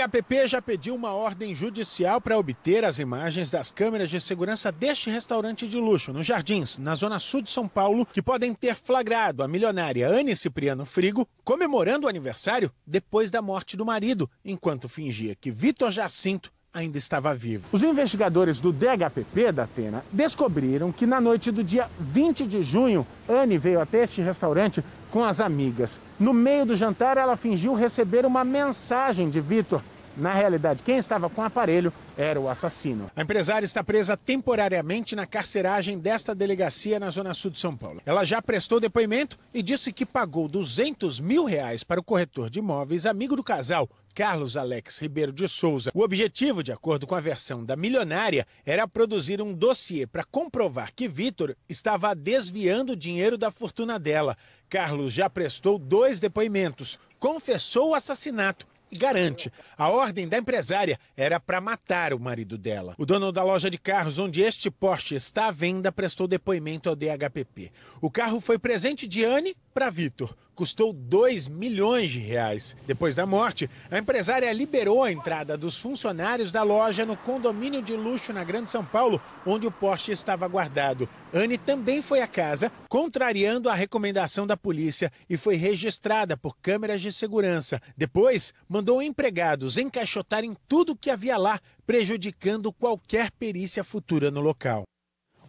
HPP já pediu uma ordem judicial para obter as imagens das câmeras de segurança deste restaurante de luxo, nos Jardins, na zona sul de São Paulo, que podem ter flagrado a milionária Anne Cipriano Frigo comemorando o aniversário depois da morte do marido, enquanto fingia que Vitor Jacinto ainda estava vivo. Os investigadores do DHPP da Atena descobriram que na noite do dia 20 de junho, Anne veio até este restaurante com as amigas. No meio do jantar, ela fingiu receber uma mensagem de Vitor. Na realidade, quem estava com o aparelho era o assassino. A empresária está presa temporariamente na carceragem desta delegacia na Zona Sul de São Paulo. Ela já prestou depoimento e disse que pagou 200 mil reais para o corretor de imóveis, amigo do casal, Carlos Alex Ribeiro de Souza. O objetivo, de acordo com a versão da milionária, era produzir um dossiê para comprovar que Vitor estava desviando o dinheiro da fortuna dela. Carlos já prestou dois depoimentos, confessou o assassinato e garante. A ordem da empresária era para matar o marido dela. O dono da loja de carros onde este Porsche está à venda prestou depoimento ao DHPP. O carro foi presente de Anne para Vitor custou 2 milhões de reais. Depois da morte, a empresária liberou a entrada dos funcionários da loja no condomínio de luxo na Grande São Paulo, onde o poste estava guardado. Anne também foi à casa, contrariando a recomendação da polícia e foi registrada por câmeras de segurança. Depois, mandou empregados encaixotarem tudo que havia lá, prejudicando qualquer perícia futura no local.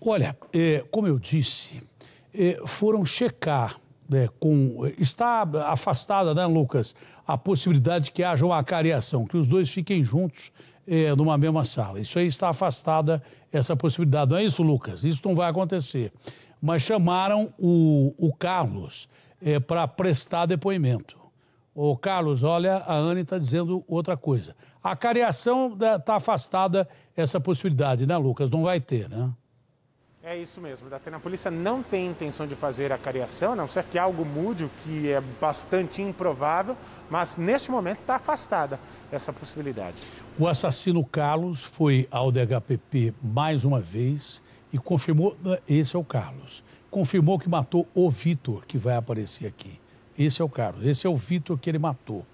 Olha, eh, como eu disse, eh, foram checar é, com, está afastada, né, Lucas, a possibilidade de que haja uma acariação, que os dois fiquem juntos é, numa mesma sala. Isso aí está afastada, essa possibilidade. Não é isso, Lucas? Isso não vai acontecer. Mas chamaram o, o Carlos é, para prestar depoimento. O Carlos, olha, a Anne está dizendo outra coisa. A cariação está né, afastada essa possibilidade, né, Lucas? Não vai ter, né? É isso mesmo, Datena. A polícia não tem intenção de fazer a cariação, a não ser que algo mude, o que é bastante improvável, mas neste momento está afastada essa possibilidade. O assassino Carlos foi ao DHPP mais uma vez e confirmou, esse é o Carlos, confirmou que matou o Vitor, que vai aparecer aqui. Esse é o Carlos, esse é o Vitor que ele matou.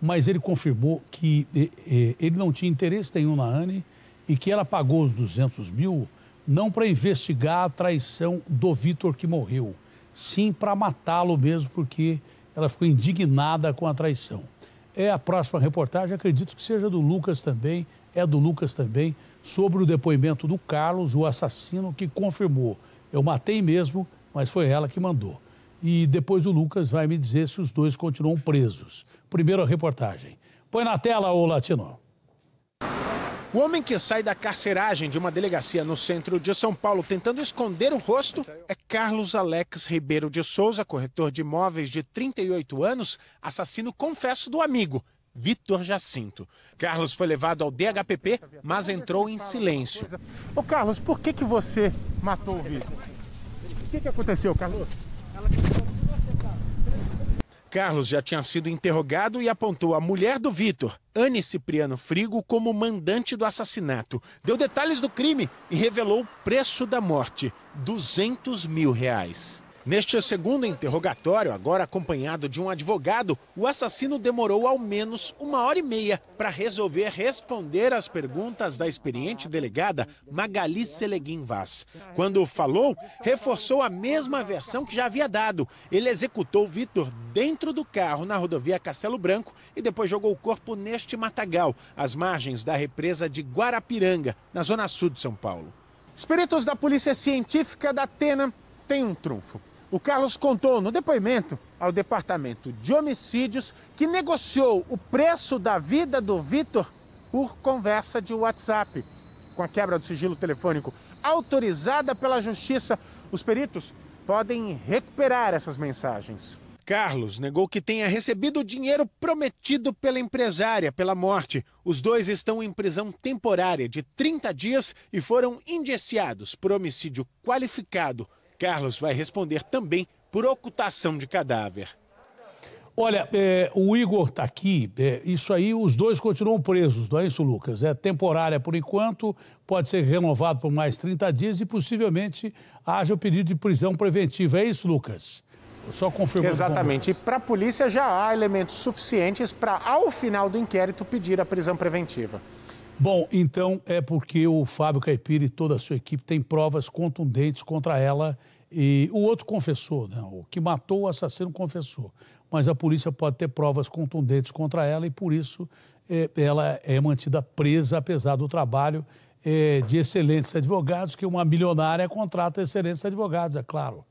Mas ele confirmou que eh, eh, ele não tinha interesse nenhum na Anne e que ela pagou os 200 mil não para investigar a traição do Vitor que morreu, sim para matá-lo mesmo, porque ela ficou indignada com a traição. É a próxima reportagem, acredito que seja do Lucas também, é do Lucas também, sobre o depoimento do Carlos, o assassino que confirmou. Eu matei mesmo, mas foi ela que mandou. E depois o Lucas vai me dizer se os dois continuam presos. Primeiro a reportagem. Põe na tela, ô Latino. O homem que sai da carceragem de uma delegacia no centro de São Paulo tentando esconder o rosto é Carlos Alex Ribeiro de Souza, corretor de imóveis de 38 anos, assassino confesso do amigo, Vitor Jacinto. Carlos foi levado ao DHPP, mas entrou em silêncio. Ô Carlos, por que, que você matou o Vitor? O que, que aconteceu, Carlos? Ela Carlos já tinha sido interrogado e apontou a mulher do Vitor, Anne Cipriano Frigo, como mandante do assassinato. Deu detalhes do crime e revelou o preço da morte: 200 mil reais. Neste segundo interrogatório, agora acompanhado de um advogado, o assassino demorou ao menos uma hora e meia para resolver responder às perguntas da experiente delegada Magali Seleguin Vaz. Quando falou, reforçou a mesma versão que já havia dado. Ele executou Vitor dentro do carro na rodovia Castelo Branco e depois jogou o corpo neste matagal, às margens da represa de Guarapiranga, na zona sul de São Paulo. Espíritos da Polícia Científica da Atena têm um trunfo o Carlos contou no depoimento ao Departamento de Homicídios que negociou o preço da vida do Vitor por conversa de WhatsApp. Com a quebra do sigilo telefônico autorizada pela Justiça, os peritos podem recuperar essas mensagens. Carlos negou que tenha recebido o dinheiro prometido pela empresária pela morte. Os dois estão em prisão temporária de 30 dias e foram indiciados por homicídio qualificado Carlos vai responder também por ocultação de cadáver. Olha, é, o Igor está aqui. É, isso aí, os dois continuam presos, não é isso, Lucas? É temporária por enquanto, pode ser renovado por mais 30 dias e possivelmente haja o pedido de prisão preventiva. É isso, Lucas? Só confirmando. Exatamente. E para a polícia já há elementos suficientes para, ao final do inquérito, pedir a prisão preventiva. Bom, então é porque o Fábio Caipira e toda a sua equipe têm provas contundentes contra ela e o outro confessou, né? o que matou o assassino confessou. Mas a polícia pode ter provas contundentes contra ela e por isso é, ela é mantida presa, apesar do trabalho é, de excelentes advogados, que uma milionária contrata excelentes advogados, é claro.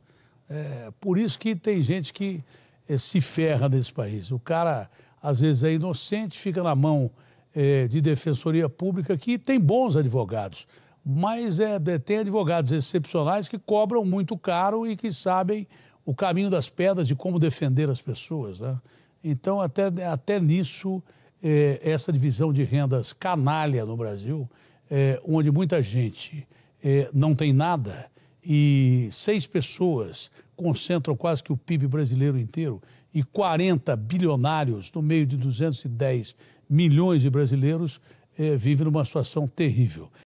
É, por isso que tem gente que é, se ferra nesse país. O cara, às vezes, é inocente, fica na mão é, de defensoria pública que tem bons advogados, mas é, tem advogados excepcionais que cobram muito caro e que sabem o caminho das pedras de como defender as pessoas. Né? Então, até, até nisso, é, essa divisão de rendas canalha no Brasil, é, onde muita gente é, não tem nada e seis pessoas concentram quase que o PIB brasileiro inteiro e 40 bilionários no meio de 210 milhões de brasileiros é, vivem numa situação terrível.